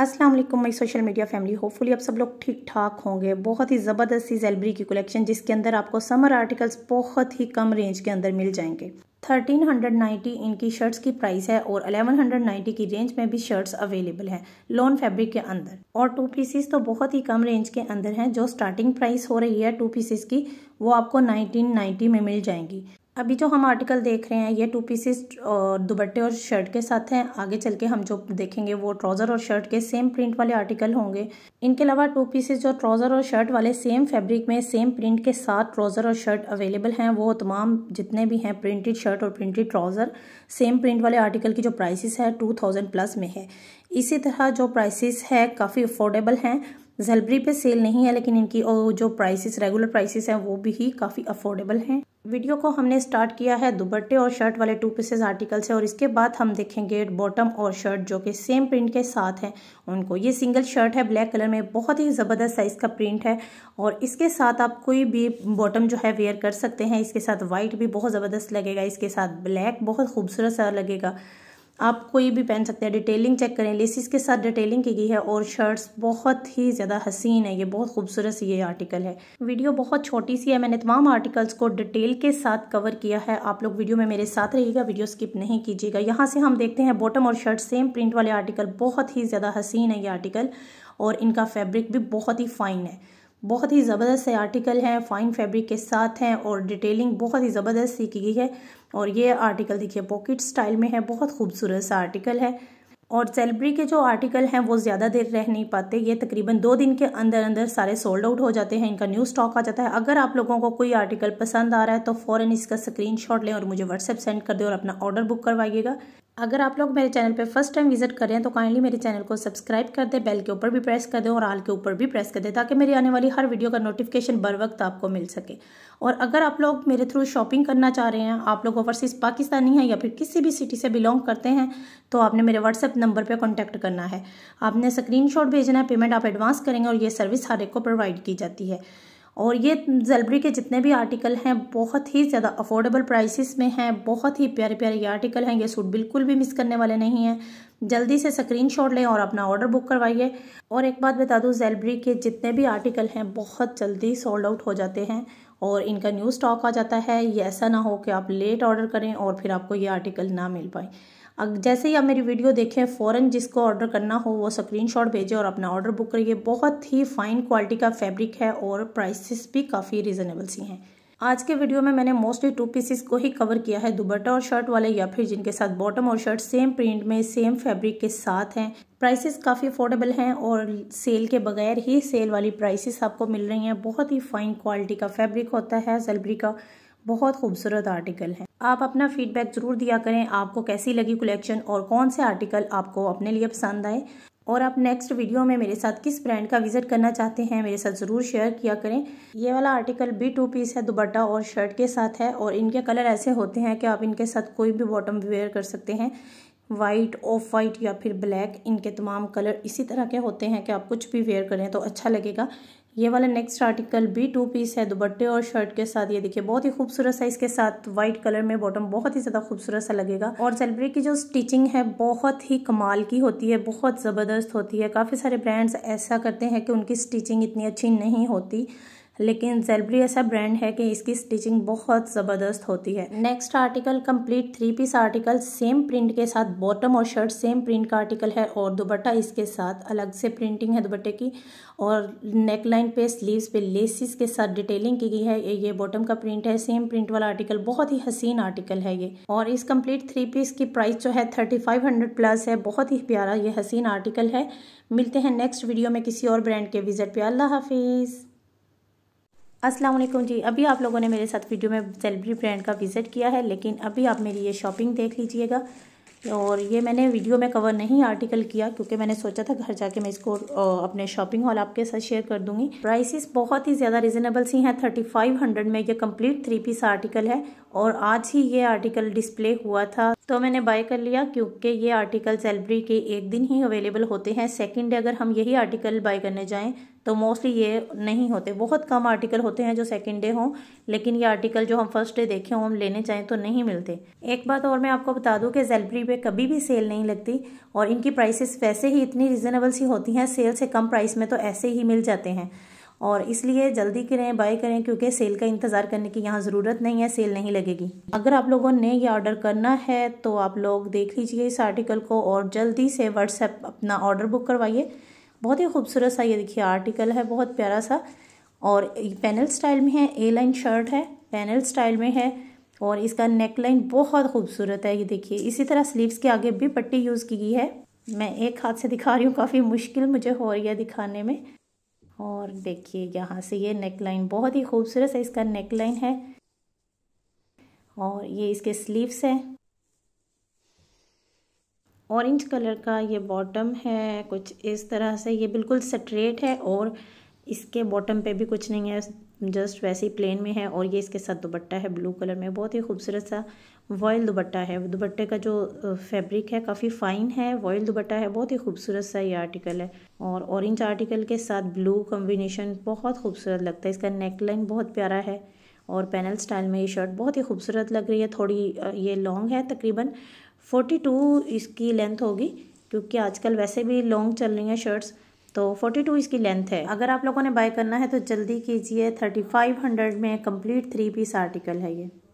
अस्सलाम वालेकुम my social media family hopefully आप सब लोग ठीक ठाक होंगे बहुत ही ज़बरदस्त सी जेलबरी की कलेक्शन जिसके अंदर आपको समर आर्टिकल्स बहुत ही कम रेंज के अंदर मिल जाएंगे 1390 इनकी शर्ट्स की प्राइस है और 1190 की रेंज में भी शर्ट्स अवेलेबल हैं लॉन फैब्रिक के अंदर और टू पीसीस तो बहुत ही कम रेंज के अंदर हैं जो स्टार्टिंग प्राइस हो रही है टू पीसीस की वो आपको 1990 में मिल जाएंगी अभी जो हम आर्टिकल देख रहे हैं ये टू पीसेस दुबट्टे और शर्ट के साथ हैं आगे चल के हम जो देखेंगे वो ट्राउज़र और शर्ट के सेम प्रिंट वाले आर्टिकल होंगे इनके अलावा टू पीसेस जो ट्राउज़र और शर्ट वाले सेम फैब्रिक में सेम प्रिंट के साथ ट्राउज़र और शर्ट अवेलेबल हैं वो तमाम जितने भी हैं प्रिंटेड शर्ट और प्रिंटेड ट्राउज़र सेम प्रिंट वाले आर्टिकल की जो प्राइसिस है टू थाउजेंड प्लस में है इसी तरह जो प्राइसिस है काफ़ी अफोर्डेबल हैं जलबरी पे सेल नहीं है लेकिन इनकी जो प्राइसेस रेगुलर प्राइसेस हैं वो भी काफ़ी अफोर्डेबल हैं वीडियो को हमने स्टार्ट किया है दुपट्टे और शर्ट वाले टू पीसेज आर्टिकल से और इसके बाद हम देखेंगे बॉटम और शर्ट जो कि सेम प्रिंट के साथ हैं उनको ये सिंगल शर्ट है ब्लैक कलर में बहुत ही ज़बरदस्त साइज़ का प्रिंट है और इसके साथ आप कोई भी बॉटम जो है वेयर कर सकते हैं इसके साथ वाइट भी बहुत ज़बरदस्त लगेगा इसके साथ ब्लैक बहुत खूबसूरत सा लगेगा आप कोई भी पहन सकते हैं डिटेलिंग चेक करें लेसिस के साथ डिटेलिंग की गई है और शर्ट्स बहुत ही ज़्यादा हसीन है ये बहुत खूबसूरत सी ये आर्टिकल है वीडियो बहुत छोटी सी है मैंने तमाम आर्टिकल्स को डिटेल के साथ कवर किया है आप लोग वीडियो में मेरे साथ रहिएगा वीडियो स्किप नहीं कीजिएगा यहाँ से हम देखते हैं बॉटम और शर्ट सेम प्रिंट वाले आर्टिकल बहुत ही ज़्यादा हसीन है ये आर्टिकल और इनका फैब्रिक भी बहुत ही फाइन है बहुत ही ज़बरदस्त से आर्टिकल हैं फाइन फैब्रिक के साथ हैं और डिटेलिंग बहुत ही ज़बरदस्त सी की गई है और ये आर्टिकल देखिए पॉकेट स्टाइल में है बहुत खूबसूरत सा आर्टिकल है और सेलब्री के जो आर्टिकल हैं वो ज़्यादा देर रह नहीं पाते ये तकरीबन दो दिन के अंदर अंदर सारे सोल्ड आउट हो जाते हैं इनका न्यू स्टॉक आ जाता है अगर आप लोगों को कोई आर्टिकल पसंद आ रहा है तो फ़ौरन इसका स्क्रीनशॉट लें और मुझे व्हाट्सएप सेंड कर दें और अपना ऑर्डर बुक करवाइएगा अगर आप लोग मेरे चैनल पे फर्स्ट टाइम विजिट कर रहे हैं तो काइंडली मेरे चैनल को सब्सक्राइब कर दें बेल के ऊपर भी प्रेस कर दें और आल के ऊपर भी प्रेस कर दें ताकि मेरी आने वाली हर वीडियो का नोटिफिकेशन बर वक्त आपको मिल सके और अगर आप लोग मेरे थ्रू शॉपिंग करना चाह रहे हैं आप लोग ओवरसीज़ पाकिस्तानी हैं या फिर किसी भी सिटी से बिलोंग करते हैं तो आपने मेरे व्हाट्सएप नंबर पर कॉन्टैक्ट करना है आपने स्क्रीन भेजना है पेमेंट आप एडवांस करेंगे और ये सर्विस हर एक को प्रोवाइड की जाती है और ये ज्वेलरी के जितने भी आर्टिकल हैं बहुत ही ज़्यादा अफोर्डेबल प्राइसेस में हैं बहुत ही प्यारे प्यारे ये आर्टिकल हैं ये सूट बिल्कुल भी मिस करने वाले नहीं हैं जल्दी से स्क्रीनशॉट लें और अपना ऑर्डर बुक करवाइए और एक बात बता दूँ ज्वेलरी के जितने भी आर्टिकल हैं बहुत जल्दी सोल्ड आउट हो जाते हैं और इनका न्यू स्टॉक आ जाता है ये ऐसा ना हो कि आप लेट ऑर्डर करें और फिर आपको ये आर्टिकल ना मिल पाए जैसे ही आप मेरी वीडियो देखें फ़ौरन जिसको ऑर्डर करना हो वो स्क्रीनशॉट भेजें और अपना ऑर्डर बुक करिए बहुत ही फ़ाइन क्वालिटी का फैब्रिक है और प्राइसेस भी काफ़ी रिजनेबल सी हैं आज के वीडियो में मैंने मोस्टली टू पीसेस को ही कवर किया है दुबट्टा और शर्ट वाले या फिर जिनके साथ बॉटम और शर्ट सेम प्रिंट में सेम फैब्रिक के साथ हैं प्राइसेस काफ़ी अफोर्डेबल हैं और सेल के बगैर ही सेल वाली प्राइसेस आपको मिल रही हैं बहुत ही फाइन क्वालिटी का फैब्रिक होता है सेलब्री का बहुत खूबसूरत आर्टिकल है आप अपना फीडबैक ज़रूर दिया करें आपको कैसी लगी कलेक्शन और कौन से आर्टिकल आपको अपने लिए पसंद आए और आप नेक्स्ट वीडियो में मेरे साथ किस ब्रांड का विजिट करना चाहते हैं मेरे साथ ज़रूर शेयर किया करें ये वाला आर्टिकल भी टू पीस है दुबट्टा और शर्ट के साथ है और इनके कलर ऐसे होते हैं कि आप इनके साथ कोई भी बॉटम वेयर कर सकते हैं वाइट ऑफ वाइट या फिर ब्लैक इनके तमाम कलर इसी तरह के होते हैं कि आप कुछ भी वेयर करें तो अच्छा लगेगा ये वाला नेक्स्ट आर्टिकल भी टू पीस है दुपट्टे और शर्ट के साथ ये देखिए बहुत ही खूबसूरत सा इसके साथ व्हाइट कलर में बॉटम बहुत ही ज़्यादा खूबसूरत सा लगेगा और सेलब्रिक की जो स्टिचिंग है बहुत ही कमाल की होती है बहुत ज़बरदस्त होती है काफ़ी सारे ब्रांड्स ऐसा करते हैं कि उनकी स्टिचिंग इतनी अच्छी नहीं होती लेकिन जेलब्री ऐसा ब्रांड है कि इसकी स्टिचिंग बहुत ज़बरदस्त होती है next article complete three piece article same print के साथ बॉटम और शर्ट सेम प्रिंट का आर्टिकल है और दुबट्टा इसके साथ अलग से प्रिंटिंग है दुबट्टे की और नेक लाइन पे स्लीव्स पे लेसिस के साथ डिटेलिंग की गई है ये बॉटम का प्रिंट है सेम प्रिंट वाला आर्टिकल बहुत ही हसीन आर्टिकल है ये और इस कम्प्लीट थ्री पीस की प्राइस जो है थर्टी फाइव हंड्रेड प्लस है बहुत ही प्यारा ये हसीन आर्टिकल है मिलते हैं नेक्स्ट वीडियो में किसी और ब्रांड के विजिट पे अल्लाह हाफिज़ अस्सलाम वालेकुम जी अभी आप लोगों ने मेरे साथ वीडियो में सेलब्री ब्रांड का विज़िट किया है लेकिन अभी आप मेरी ये शॉपिंग देख लीजिएगा और ये मैंने वीडियो में कवर नहीं आर्टिकल किया क्योंकि मैंने सोचा था घर जाके मैं इसको अपने शॉपिंग हॉल आपके साथ शेयर कर दूंगी प्राइसेस बहुत ही ज़्यादा रिजनेबल सी हैं थर्टी फाइव हंड्रेड में ये कंप्लीट थ्री पीस आर्टिकल है और आज ही ये आर्टिकल डिस्प्ले हुआ था तो मैंने बाय कर लिया क्योंकि ये आर्टिकल सेलबरी के एक दिन ही अवेलेबल होते हैं सेकेंड डे अगर हम यही आर्टिकल बाय करने जाएँ तो मोस्टली ये नहीं होते बहुत कम आर्टिकल होते हैं जो सेकेंड डे हों लेकिन ये आर्टिकल जो हम फर्स्ट डे देखें हों हम लेने चाहें तो नहीं मिलते एक बात और मैं आपको बता दूं कि जेलबरी पे कभी भी सेल नहीं लगती और इनकी प्राइसेस वैसे ही इतनी रिजनेबल सी होती हैं सेल से कम प्राइस में तो ऐसे ही मिल जाते हैं और इसलिए जल्दी करें बाय करें क्योंकि सेल का इंतज़ार करने की यहाँ ज़रूरत नहीं है सेल नहीं लगेगी अगर आप लोगों ने ये ऑर्डर करना है तो आप लोग देख लीजिए इस आर्टिकल को और जल्दी से व्हाट्सएप अपना ऑर्डर बुक करवाइए बहुत ही खूबसूरत सा ये देखिए आर्टिकल है बहुत प्यारा सा और पैनल स्टाइल में है ए लाइन शर्ट है पैनल स्टाइल में है और इसका नेक लाइन बहुत खूबसूरत है ये देखिए इसी तरह स्लीव्स के आगे भी पट्टी यूज़ की गई है मैं एक हाथ से दिखा रही हूँ काफ़ी मुश्किल मुझे हो रही है दिखाने में और देखिए यहाँ से ये नेक लाइन बहुत ही खूबसूरत है इसका नेक लाइन है और ये इसके स्लीव्स हैं ऑरेंज कलर का ये बॉटम है कुछ इस तरह से ये बिल्कुल स्ट्रेट है और इसके बॉटम पे भी कुछ नहीं है जस्ट वैसे ही प्लेन में है और ये इसके साथ दुपट्टा है ब्लू कलर में बहुत ही खूबसूरत सा वॉयल दुबट्टा है दुबट्टे का जो फैब्रिक है काफ़ी फ़ाइन है वॉयल दुबट्टा है बहुत ही खूबसूरत सा ये आर्टिकल है और ऑरेंज आर्टिकल के साथ ब्लू कॉम्बिनेशन बहुत खूबसूरत लगता है इसका नेक लाइन बहुत प्यारा है और पैनल स्टाइल में ये शर्ट बहुत ही खूबसूरत लग रही है थोड़ी ये लॉन्ग है तकरीबन फोर्टी टू इसकी लेंथ होगी क्योंकि आजकल वैसे भी लॉन्ग चल रही हैं शर्ट्स तो फोर्टी टू इसकी लेंथ है अगर आप लोगों ने बाय करना है तो जल्दी कीजिए थर्टी फाइव हंड्रेड में कंप्लीट थ्री पीस आर्टिकल है ये